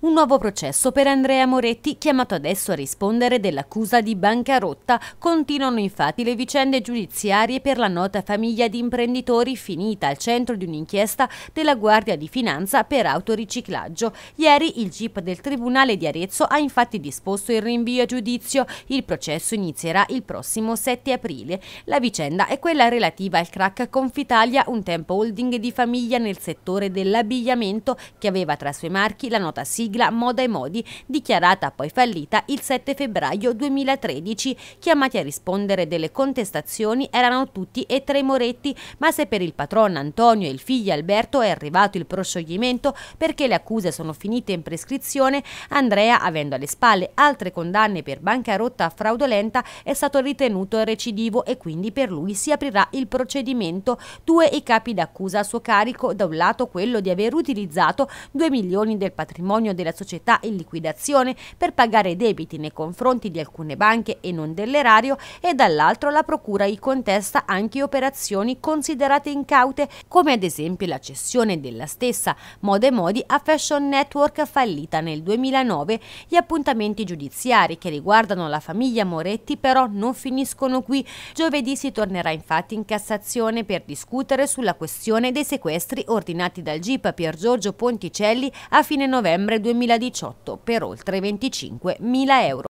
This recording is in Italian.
Un nuovo processo per Andrea Moretti, chiamato adesso a rispondere dell'accusa di bancarotta. Continuano infatti le vicende giudiziarie per la nota famiglia di imprenditori finita al centro di un'inchiesta della Guardia di Finanza per autoriciclaggio. Ieri il GIP del Tribunale di Arezzo ha infatti disposto il rinvio a giudizio. Il processo inizierà il prossimo 7 aprile. La vicenda è quella relativa al crack Confitalia, un tempo holding di famiglia nel settore dell'abbigliamento che aveva tra i suoi marchi la nota sigla sigla Moda e Modi, dichiarata poi fallita il 7 febbraio 2013. Chiamati a rispondere delle contestazioni erano tutti e tre i Moretti, ma se per il patron Antonio e il figlio Alberto è arrivato il proscioglimento perché le accuse sono finite in prescrizione, Andrea, avendo alle spalle altre condanne per bancarotta fraudolenta, è stato ritenuto recidivo e quindi per lui si aprirà il procedimento. Due i capi d'accusa a suo carico, da un lato quello di aver utilizzato 2 milioni del patrimonio del della società in liquidazione per pagare debiti nei confronti di alcune banche e non dell'erario e dall'altro la Procura gli contesta anche operazioni considerate incaute come ad esempio la cessione della stessa Mode Modi a Fashion Network fallita nel 2009. Gli appuntamenti giudiziari che riguardano la famiglia Moretti però non finiscono qui. Giovedì si tornerà infatti in Cassazione per discutere sulla questione dei sequestri ordinati dal GIP Pier Giorgio Ponticelli a fine novembre 2019 2018 per oltre 25.000 euro.